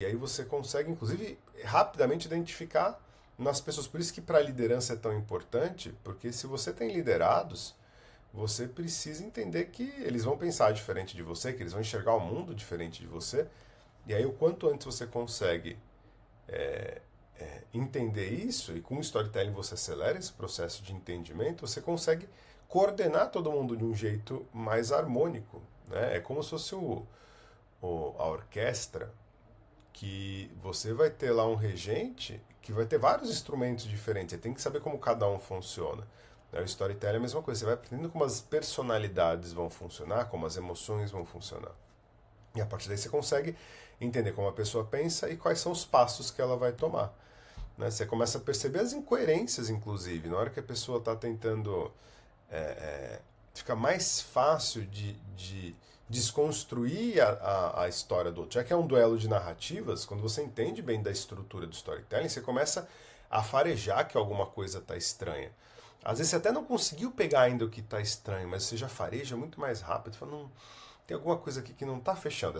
E aí você consegue, inclusive, rapidamente identificar nas pessoas. Por isso que para a liderança é tão importante, porque se você tem liderados, você precisa entender que eles vão pensar diferente de você, que eles vão enxergar o mundo diferente de você. E aí, o quanto antes você consegue é, é, entender isso, e com o storytelling você acelera esse processo de entendimento, você consegue coordenar todo mundo de um jeito mais harmônico. Né? É como se fosse o, o a orquestra que você vai ter lá um regente que vai ter vários instrumentos diferentes. Você tem que saber como cada um funciona. Né? O storytelling é a mesma coisa. Você vai aprendendo como as personalidades vão funcionar, como as emoções vão funcionar. E a partir daí você consegue entender como a pessoa pensa e quais são os passos que ela vai tomar. Né? Você começa a perceber as incoerências, inclusive. Na hora que a pessoa está tentando é, é, fica mais fácil de, de desconstruir a, a, a, história do outro. Já que é um duelo de narrativas, quando você entende bem da estrutura do storytelling, você começa a farejar que alguma coisa está estranha. Às vezes você até não conseguiu pegar ainda o que está estranho, mas você já fareja muito mais rápido. Fala, não, tem alguma coisa aqui que não está fechando.